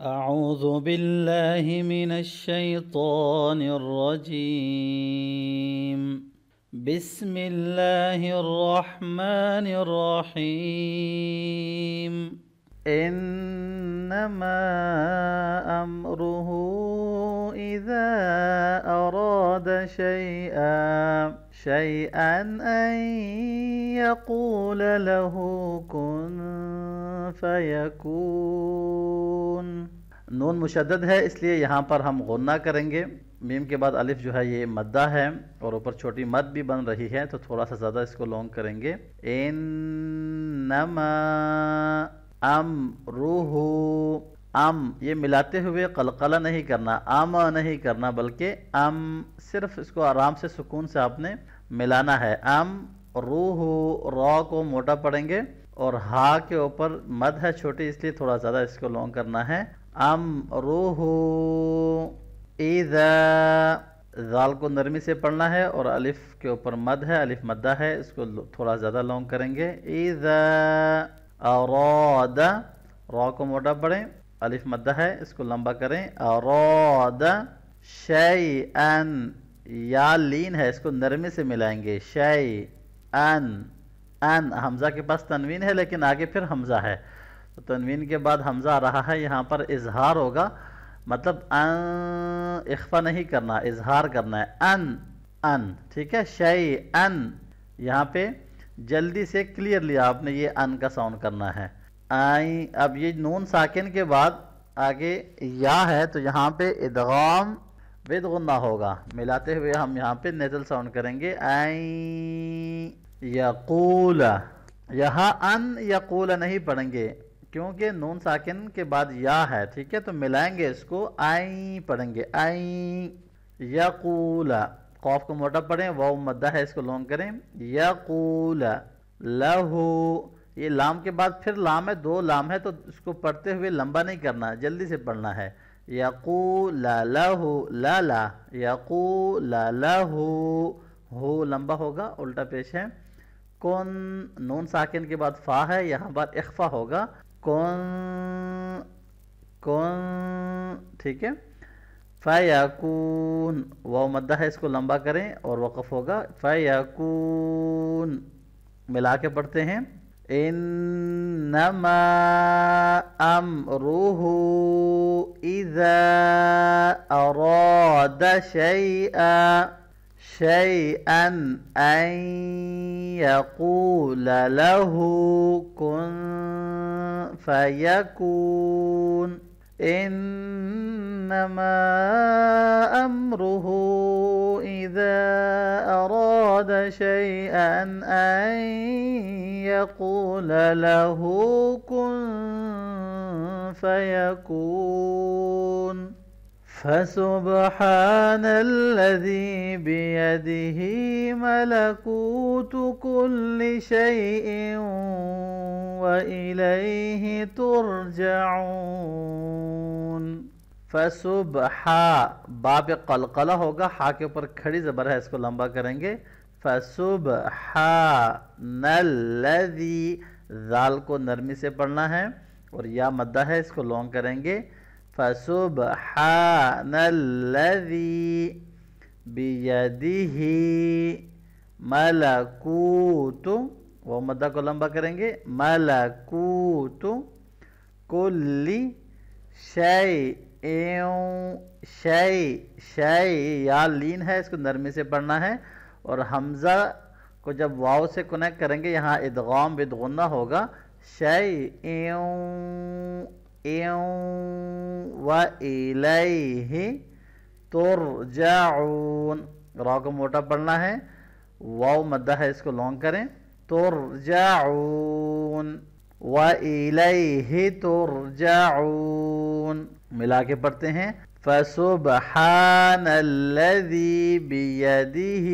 أعوذ بالله من الشيطان الرجيم بسم الله الرحمن الرحيم إنما أمره إذا أراد شيئا شيئا أن يقول له كن فيكون نون مشدد ہے اس لیے یہاں پر ہم غنہ کریں گے میم کے بعد الف جو ہے یہ مدہ ہے اور اوپر چھوٹی مد بھی بن رہی ہے تو تھوڑا سا زیادہ اس کو لونگ کریں گے انما ام روح ام یہ ملاتے ہوئے قلقلہ نہیں کرنا ام نہیں کرنا بلکہ ام صرف اس کو آرام سے سکون سے آپ نے ملانا ہے ام روح را کو موٹا پڑیں گے اور ہا کے اوپر مد ہے چھوٹی اس لیے تھوڑا زیادہ اس کو لونگ کرنا ہے ام روح اذا زال کو نرمی سے پڑھنا ہے اور الف کے اوپر مد ہے الف مدہ ہے اس کو تھوڑا زیادہ لونگ کریں گے اذا اراد را کو موٹا پڑھیں الف مدہ ہے اس کو لمبا کریں اراد شیئن یا لین ہے اس کو نرمی سے ملائیں گے شائی ان ان حمزہ کے پاس تنوین ہے لیکن آگے پھر حمزہ ہے تنوین کے بعد حمزہ رہا ہے یہاں پر اظہار ہوگا مطلب ان اخفا نہیں کرنا اظہار کرنا ہے ان ان ٹھیک ہے ان یہاں پہ جلدی سے کلیر لیا آپ نے یہ ان کا ساؤنڈ کرنا ہے اب یہ نون ساکن کے بعد آگے یا ہے تو یہاں پہ ادغام ود غنہ ہوگا ملاتے ہوئے ہم یہاں پہ نیزل ساؤنڈ کریں گے یقول یہاں ان یقول نہیں پڑھیں گے کیونکہ نون ساکن کے بعد یا ہے ٹھیک ہے تو ملائیں گے اس کو آئیں پڑھیں گے آئیں یقول قوف کو موٹا پڑھیں واو مدہ ہے اس کو لونگ کریں یقول لہو یہ لام کے بعد پھر لام ہے دو لام ہے تو اس کو پڑھتے ہوئے لمبا نہیں کرنا جلدی سے پڑھنا ہے یقو لالا ہو لالا یقو لال ہو لمبا ہوگا الٹا پیش ہے کون نون ساکن کے بعد فا ہے یہاں بعد اخفا ہوگا کون کون ٹھیک ہے ف یقون وہ مدہ ہے اس کو لمبا کریں اور وقف ہوگا ف ملا کے پڑھتے ہیں إنما أمره إذا أراد شيئا شيئا أن يقول له كن فيكون إنما أمره إذا أراد شيئا أن يقول له كن فيكون فسبحان الذي بيده ملكوت كل شيء وإليه ترجعون فسبحا باب قلقلہ ہوگا ہا کے اوپر کھڑی زبر ہے اس کو لمبا کریں گے فسبحان الذی ذال کو نرمی سے پڑھنا ہے اور یا مدہ ہے اس کو لونگ کریں گے فسبحان الذی بیده ملکوت وہ مدہ کو لمبا کریں گے ملکوت کل شی او شی یا لین ہے اس کو نرمی سے پڑھنا ہے اور حمزہ کو جب واؤ سے کنیکٹ کریں گے یہاں ادغام بدغنہ ہوگا شع ایوں ایو و ایلیہ ترجعون جا کو موٹا پڑھنا ہے واؤ مدہ ہے اس کو لونگ کریں ترجعون و ایلیہ ترجعون ملا کے پڑھتے ہیں فسبحان الذي بيده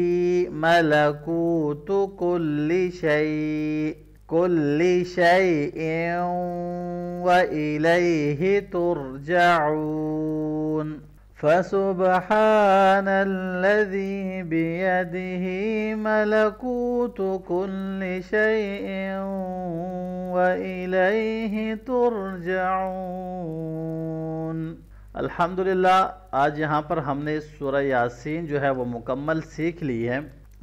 ملكوت كل شيء كل شيء وإليه ترجعون فسبحان الذي بيده ملكوت كل شيء وإليه ترجعون الحمدللہ آج یہاں پر ہم نے سورہ یاسین جو ہے وہ مکمل سیکھ لی ہے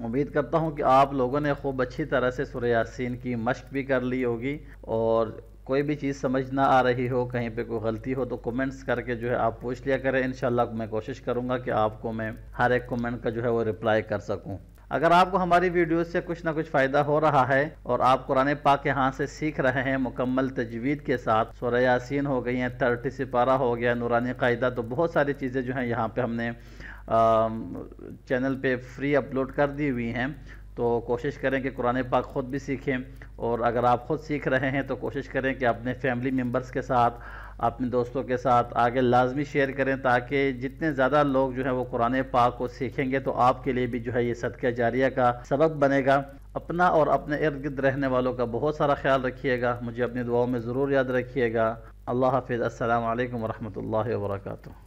امید کرتا ہوں کہ آپ لوگوں نے خوب اچھی طرح سے سورہ یاسین کی مشق بھی کر لی ہوگی اور کوئی بھی چیز سمجھ نہ آ رہی ہو کہیں پہ کوئی غلطی ہو تو کومنٹس کر کے جو ہے آپ پوچھ لیا کریں انشاءاللہ میں کوشش کروں گا کہ آپ کو میں ہر ایک کومنٹ کا جو ہے وہ رپلائی کر سکوں اگر آپ کو ہماری ویڈیوز سے کچھ نہ کچھ فائدہ ہو رہا ہے اور آپ قرآن پاک کے ہاں سے سیکھ رہے ہیں مکمل تجوید کے ساتھ سورہ یاسین ہو گئی ہیں ترٹی سپارہ ہو گیا نورانی قاعدہ تو بہت ساری چیزیں جو ہیں یہاں پہ ہم نے چینل پہ فری اپلوڈ کر دی ہوئی ہیں تو کوشش کریں کہ قرآن پاک خود بھی سیکھیں اور اگر آپ خود سیکھ رہے ہیں تو کوشش کریں کہ اپنے فیملی ممبرس کے ساتھ اپنے دوستوں کے ساتھ آگے لازمی شیئر کریں تاکہ جتنے زیادہ لوگ جو ہیں وہ قرآن پاک کو سیکھیں گے تو آپ کے لیے بھی جو ہے یہ صدقہ جاریہ کا سبب بنے گا اپنا اور اپنے ارد گرد رہنے والوں کا بہت سارا خیال رکھیے گا مجھے اپنی دعاؤں میں ضرور یاد رکھیے گا اللہ حافظ السلام علیکم ورحمۃ اللہ وبرکاتہ